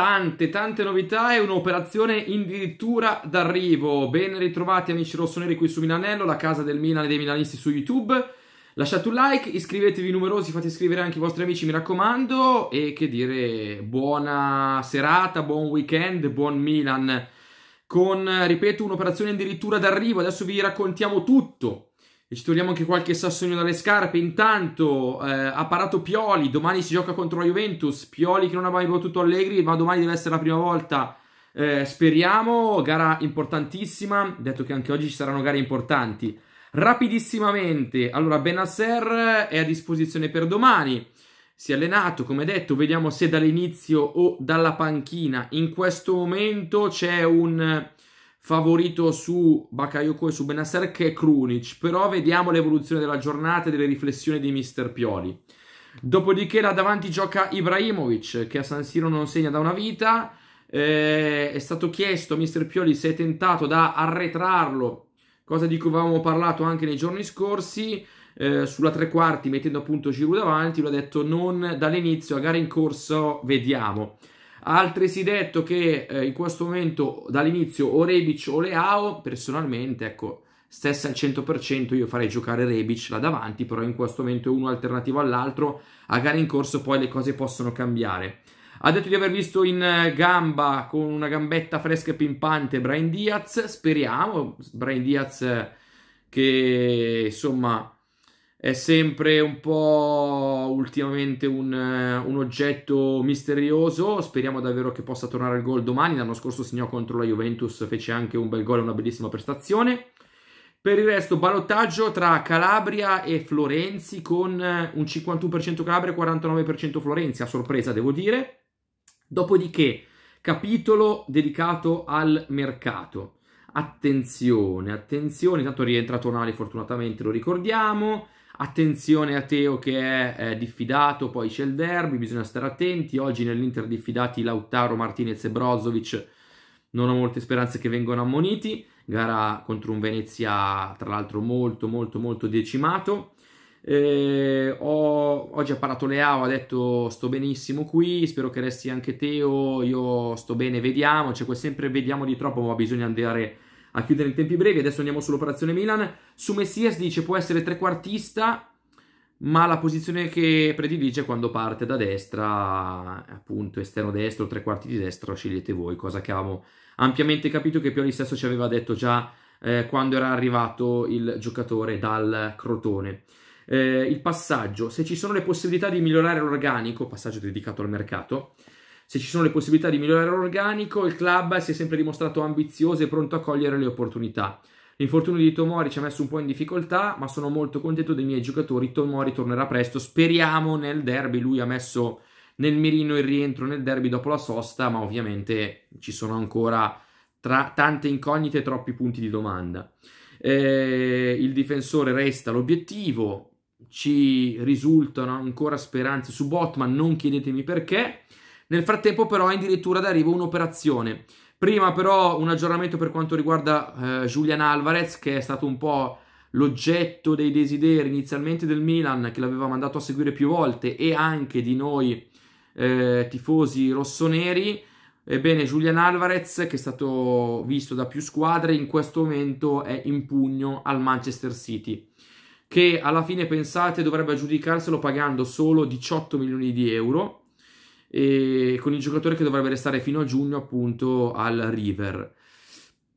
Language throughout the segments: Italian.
Tante, tante novità e un'operazione addirittura d'arrivo. Ben ritrovati amici rossoneri qui su Milanello, la casa del Milan e dei milanisti su YouTube. Lasciate un like, iscrivetevi numerosi, fate iscrivere anche i vostri amici, mi raccomando. E che dire, buona serata, buon weekend, buon Milan. Con, ripeto, un'operazione addirittura d'arrivo. Adesso vi raccontiamo tutto. E ci togliamo anche qualche sassolino dalle scarpe. Intanto eh, ha parato Pioli. Domani si gioca contro la Juventus. Pioli che non ha mai battuto Allegri, ma domani deve essere la prima volta. Eh, speriamo. Gara importantissima. Detto che anche oggi ci saranno gare importanti. Rapidissimamente, allora Benasser è a disposizione per domani. Si è allenato, come detto, vediamo se dall'inizio o dalla panchina. In questo momento c'è un favorito su Bakayoko e su Benasser che è Krunic, però vediamo l'evoluzione della giornata e delle riflessioni di Mister Pioli. Dopodiché là davanti gioca Ibrahimovic che a San Siro non segna da una vita, eh, è stato chiesto a Mister Pioli se è tentato da arretrarlo, cosa di cui avevamo parlato anche nei giorni scorsi, eh, sulla tre quarti mettendo appunto Giroud davanti, lui ha detto non dall'inizio, a gara in corso vediamo altresì detto che eh, in questo momento dall'inizio o Rebic o Leao, personalmente, ecco, stessa al 100%, io farei giocare Rebic là davanti, però in questo momento è uno alternativo all'altro, a gara in corso poi le cose possono cambiare. Ha detto di aver visto in eh, gamba con una gambetta fresca e pimpante Brian Diaz, speriamo, Brian Diaz eh, che insomma è sempre un po' ultimamente un, eh, un, oggetto misterioso. Speriamo davvero che possa tornare al gol domani. L'anno scorso segnò contro la Juventus, fece anche un bel gol e una bellissima prestazione. Per il resto, balottaggio tra Calabria e Florenzi con eh, un 51% Calabria e 49% Florenzi, a sorpresa devo dire. Dopodiché, capitolo dedicato al mercato. Attenzione, attenzione, intanto rientra Tonali fortunatamente, lo ricordiamo. Attenzione a Teo che è eh, diffidato, poi c'è il derby, bisogna stare attenti. Oggi nell'Inter diffidati Lautaro, Martinez e Brozovic non ho molte speranze che vengano ammoniti. Gara contro un Venezia tra l'altro molto molto molto decimato. Eh, ho, oggi ha parlato Leao, ha detto sto benissimo qui, spero che resti anche Teo, io sto bene, vediamo. Cioè, sempre vediamo di troppo, ma bisogna andare a chiudere in tempi brevi. Adesso andiamo sull'operazione Milan. Su Messias dice può essere trequartista, ma la posizione che predilige quando parte da destra, appunto esterno destro, tre quarti di destra, scegliete voi, cosa che avevamo ampiamente capito che Pioli stesso ci aveva detto già eh, quando era arrivato il giocatore dal Crotone. Eh, il passaggio, se ci sono le possibilità di migliorare l'organico, passaggio dedicato al mercato, se ci sono le possibilità di migliorare l'organico, il club si è sempre dimostrato ambizioso e pronto a cogliere le opportunità. L'infortunio di Tomori ci ha messo un po' in difficoltà, ma sono molto contento dei miei giocatori. Tomori tornerà presto, speriamo nel derby. Lui ha messo nel mirino il rientro nel derby dopo la sosta, ma ovviamente ci sono ancora tra tante incognite e troppi punti di domanda. Eh, il difensore resta l'obiettivo, ci risultano ancora speranze su Botman, non chiedetemi perché. Nel frattempo però è addirittura d'arrivo un'operazione. Prima però un aggiornamento per quanto riguarda eh, Julian Alvarez che è stato un po' l'oggetto dei desideri inizialmente del Milan che l'aveva mandato a seguire più volte e anche di noi eh, tifosi rossoneri. Ebbene, Julian Alvarez, che è stato visto da più squadre, in questo momento è in pugno al Manchester City, che alla fine, pensate, dovrebbe aggiudicarselo pagando solo 18 milioni di euro e con il giocatore che dovrebbe restare fino a giugno appunto al River.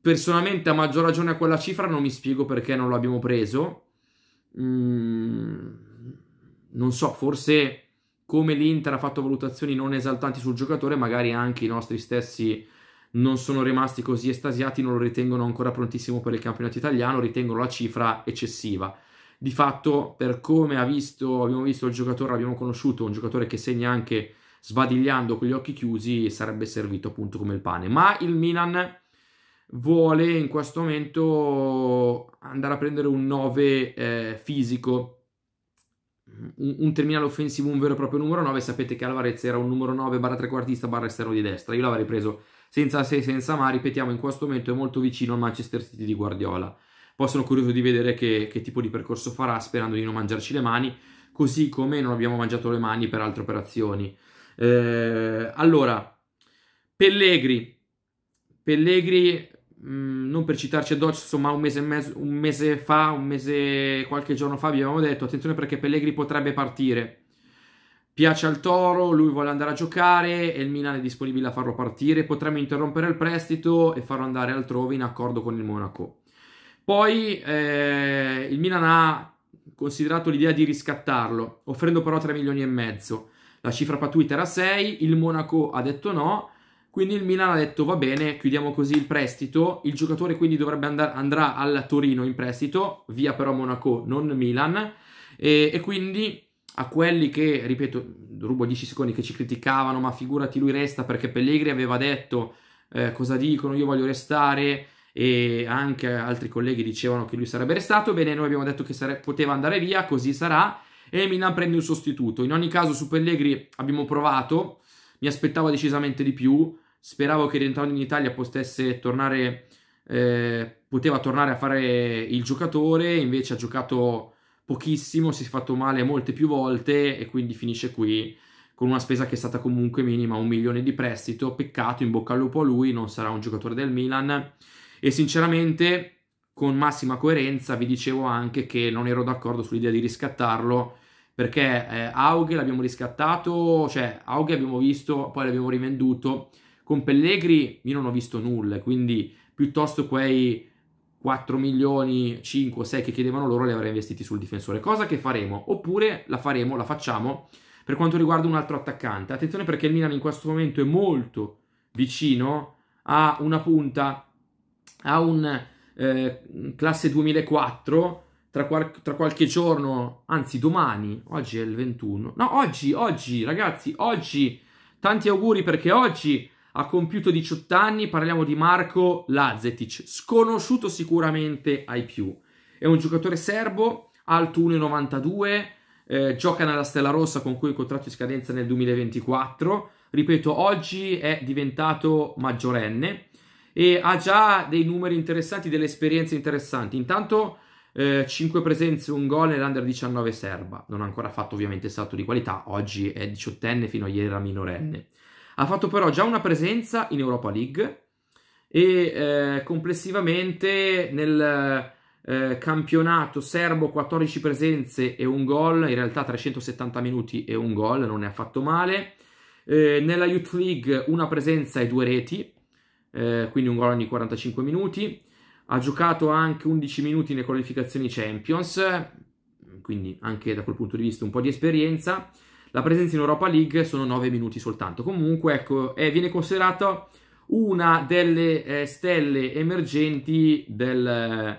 Personalmente a maggior ragione a quella cifra non mi spiego perché non l'abbiamo preso. Mm, non so, forse come l'Inter ha fatto valutazioni non esaltanti sul giocatore, magari anche i nostri stessi non sono rimasti così estasiati, non lo ritengono ancora prontissimo per il campionato italiano, ritengono la cifra eccessiva. Di fatto, per come ha visto, abbiamo visto il giocatore, abbiamo conosciuto un giocatore che segna anche sbadigliando con gli occhi chiusi sarebbe servito appunto come il pane. Ma il Milan vuole in questo momento andare a prendere un 9 eh, fisico, un, un, terminale offensivo, un vero e proprio numero 9. Sapete che Alvarez era un numero 9 barra trequartista barra esterno di destra. Io l'avrei preso senza se, senza ma, ripetiamo, in questo momento è molto vicino al Manchester City di Guardiola. Poi sono curioso di vedere che, che tipo di percorso farà, sperando di non mangiarci le mani, così come non abbiamo mangiato le mani per altre operazioni. Eh, allora, Pellegri, Pellegri, mh, mm, non per citarci a Dodge, insomma un mese, mezzo, un mese fa, un mese, qualche giorno fa vi avevamo detto, attenzione perché Pellegri potrebbe partire. Piace al Toro, lui vuole andare a giocare e il Milan è disponibile a farlo partire. Potremmo interrompere il prestito e farlo andare altrove in accordo con il Monaco. Poi eh, il Milan ha considerato l'idea di riscattarlo, offrendo però 3 milioni e mezzo la cifra patuita era 6, il Monaco ha detto no, quindi il Milan ha detto va bene, chiudiamo così il prestito, il giocatore quindi dovrebbe andare, andrà al Torino in prestito, via però Monaco, non Milan, e, e quindi a quelli che, ripeto, rubo 10 secondi, che ci criticavano, ma figurati lui resta perché Pellegrini aveva detto eh, cosa dicono, io voglio restare e anche altri colleghi dicevano che lui sarebbe restato, bene, noi abbiamo detto che sare- poteva andare via, così sarà, e Milan prende un sostituto. In ogni caso su Pellegri abbiamo provato, mi aspettavo decisamente di più, speravo che rientrando in Italia potesse tornare, eh, poteva tornare a fare il giocatore, invece ha giocato pochissimo, si è fatto male molte più volte e quindi finisce qui con una spesa che è stata comunque minima, un milione di prestito, peccato, in bocca al lupo a lui, non sarà un giocatore del Milan e sinceramente con massima coerenza vi dicevo anche che non ero d'accordo sull'idea di riscattarlo perché eh, Aughe l'abbiamo riscattato, cioè Aughe abbiamo visto, poi l'abbiamo rivenduto. Con Pellegri io non ho visto nulla, quindi piuttosto quei 4 milioni, 5, 6 che chiedevano loro li avrei investiti sul difensore. Cosa che faremo? Oppure la faremo, la facciamo per quanto riguarda un altro attaccante. Attenzione perché il Milan in questo momento è molto vicino a una punta, a un eh, classe 2004 tra, qual- tra, qualche giorno, anzi domani, oggi è il 21, no oggi, oggi ragazzi, oggi, tanti auguri perché oggi ha compiuto 18 anni, parliamo di Marco Lazetic, sconosciuto sicuramente ai più, è un giocatore serbo, alto 1,92, eh, gioca nella Stella Rossa con cui il contratto di scadenza nel 2024, ripeto oggi è diventato maggiorenne e ha già dei numeri interessanti, delle esperienze interessanti, intanto 5 eh, presenze, un gol nell'under 19 serba. Non ha ancora fatto ovviamente salto di qualità, oggi è diciottenne, fino a ieri era minorenne. Ha fatto però già una presenza in Europa League e eh, complessivamente nel eh, campionato serbo 14 presenze e un gol, in realtà 370 minuti e un gol, non ne ha fatto male. Eh, nella Youth League una presenza e due reti, eh, quindi un gol ogni 45 minuti ha giocato anche 11 minuti nelle qualificazioni Champions, quindi anche da quel punto di vista un po' di esperienza. La presenza in Europa League sono 9 minuti soltanto. Comunque, ecco, eh, viene considerato una delle eh, stelle emergenti del,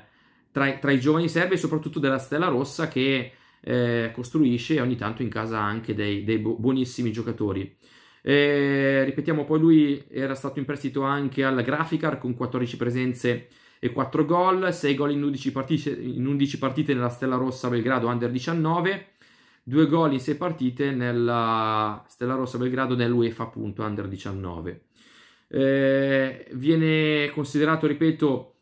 tra, tra, i giovani serbi e soprattutto della Stella Rossa che eh, costruisce ogni tanto in casa anche dei, dei buonissimi giocatori. Eh, ripetiamo, poi lui era stato in prestito anche al Graficar con 14 presenze e 4 gol, 6 gol in 11 partite, in 11 partite nella Stella Rossa Belgrado Under 19, 2 gol in 6 partite nella Stella Rossa Belgrado nell'UEFA appunto Under 19. Eh, viene considerato, ripeto,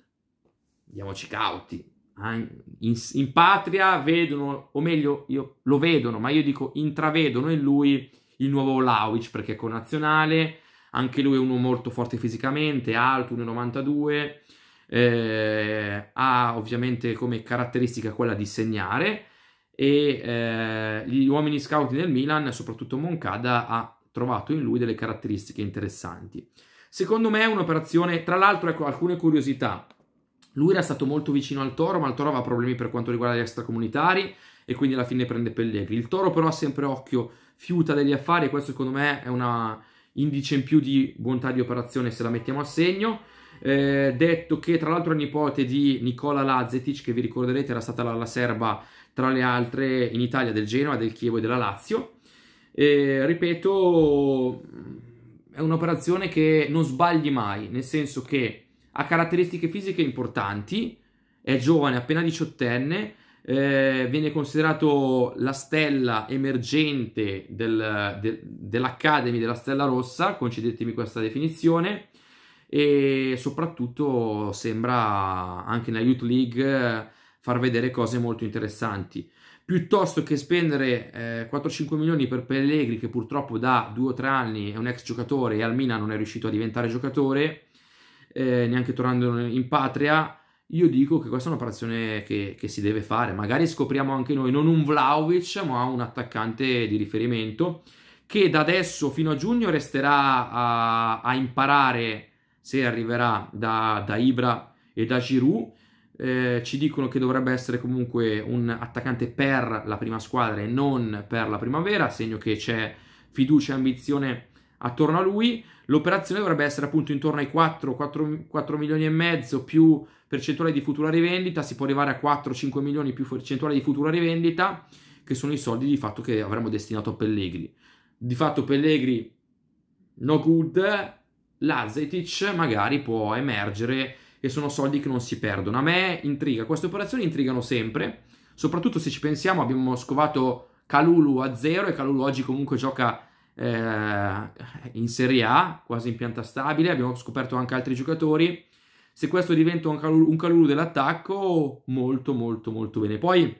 andiamoci cauti, eh, in, in, patria vedono, o meglio, io, lo vedono, ma io dico intravedono in lui il nuovo Vlaovic perché è connazionale, anche lui è uno molto forte fisicamente, alto, 1,92 eh, ha ovviamente come caratteristica quella di segnare e eh, gli uomini scout del Milan, soprattutto Moncada, ha trovato in lui delle caratteristiche interessanti. Secondo me è un'operazione, tra l'altro ecco alcune curiosità, lui era stato molto vicino al Toro, ma il Toro aveva problemi per quanto riguarda gli extracomunitari e quindi alla fine prende Pellegrini. Il Toro però ha sempre occhio, fiuta degli affari e questo secondo me è un indice in più di bontà di operazione se la mettiamo a segno eh, detto che tra l'altro è nipote di Nicola Lazetic, che vi ricorderete era stata la, la serba tra le altre in Italia del Genova, del Chievo e della Lazio. Eh, ripeto, è un'operazione che non sbagli mai, nel senso che ha caratteristiche fisiche importanti, è giovane, appena diciottenne, eh, viene considerato la stella emergente del, de, dell'Academy della Stella Rossa, concedetemi questa definizione, e soprattutto sembra anche nella Youth League eh, far vedere cose molto interessanti. Piuttosto che spendere eh, 4-5 milioni per Pellegrini, che purtroppo da 2-3 anni è un ex giocatore e al Milan non è riuscito a diventare giocatore, eh, neanche tornando in patria, io dico che questa è un'operazione che, che, si deve fare. Magari scopriamo anche noi non un Vlaovic, ma un attaccante di riferimento che da adesso fino a giugno resterà a, a imparare se arriverà da, da Ibra e da Giroud. Eh, ci dicono che dovrebbe essere comunque un attaccante per la prima squadra e non per la primavera, segno che c'è fiducia e ambizione attorno a lui. L'operazione dovrebbe essere appunto intorno ai 4, 4, 4 milioni e mezzo più percentuale di futura rivendita, si può arrivare a 4-5 milioni più percentuale di futura rivendita, che sono i soldi di fatto che avremmo destinato a Pellegri. Di fatto Pellegri no good, Lazetic magari può emergere e sono soldi che non si perdono. A me intriga, queste operazioni intrigano sempre, soprattutto se ci pensiamo abbiamo scovato Calulu a zero e Calulu oggi comunque gioca eh, in Serie A, quasi in pianta stabile, abbiamo scoperto anche altri giocatori. Se questo diventa un Calulu, un calulu dell'attacco, molto molto molto bene. Poi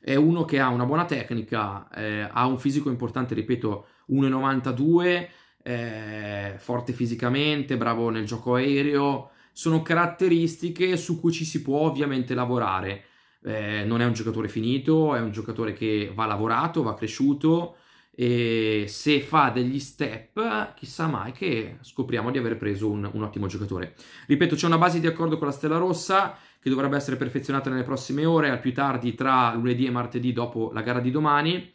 è uno che ha una buona tecnica, eh, ha un fisico importante, ripeto, 1,92 eh, forte fisicamente, bravo nel gioco aereo, sono caratteristiche su cui ci si può ovviamente lavorare. Eh, non è un giocatore finito, è un giocatore che va lavorato, va cresciuto e se fa degli step, chissà mai che scopriamo di aver preso un, un, ottimo giocatore. Ripeto, c'è una base di accordo con la Stella Rossa che dovrebbe essere perfezionata nelle prossime ore, al più tardi tra lunedì e martedì dopo la gara di domani.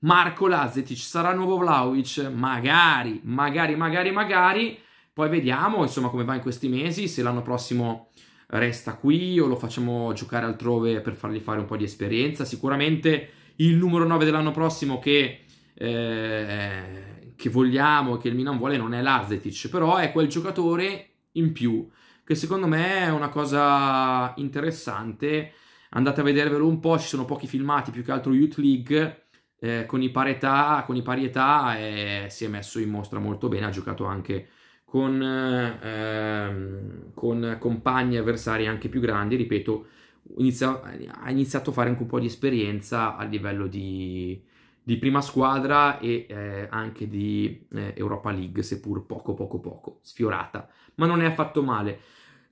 Marco Lazetic sarà nuovo Vlaovic? Magari, magari, magari, magari. Poi vediamo, insomma, come va in questi mesi, se l'anno prossimo resta qui o lo facciamo giocare altrove per fargli fare un po' di esperienza. Sicuramente il numero 9 dell'anno prossimo che, eh, che vogliamo e che il Milan vuole non è Lazetic, però è quel giocatore in più che secondo me è una cosa interessante. Andate a vedervelo un po', ci sono pochi filmati, più che altro Youth League eh, con, i parità, con i parietà eh, si è messo in mostra molto bene, ha giocato anche con, eh, con compagni e avversari anche più grandi, ripeto, inizia, ha iniziato a fare anche un po' di esperienza a livello di, di prima squadra e eh, anche di eh, Europa League, seppur poco poco poco, sfiorata, ma non è affatto male.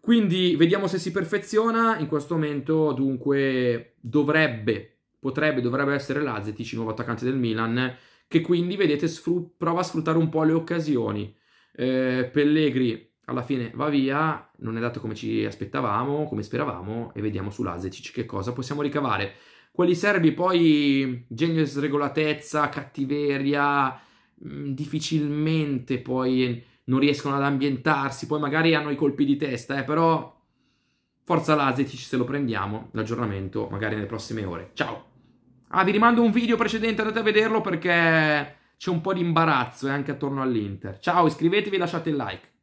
Quindi vediamo se si perfeziona, in questo momento dunque dovrebbe potrebbe, dovrebbe essere Lazetic, nuovo attaccante del Milan, che quindi, vedete, sfru- prova a sfruttare un po' le occasioni. Eh, Pellegri alla fine va via, non è dato come ci aspettavamo, come speravamo, e vediamo su Lazetic che cosa possiamo ricavare. Quelli serbi poi genio e sregolatezza, cattiveria, mh, mm, difficilmente poi non riescono ad ambientarsi, poi magari hanno i colpi di testa, eh, però Forza Lasetic se lo prendiamo, l'aggiornamento magari nelle prossime ore. Ciao! Ah, vi rimando un video precedente, andate a vederlo perché c'è un po' di imbarazzo eh, anche attorno all'Inter. Ciao, iscrivetevi e lasciate il like.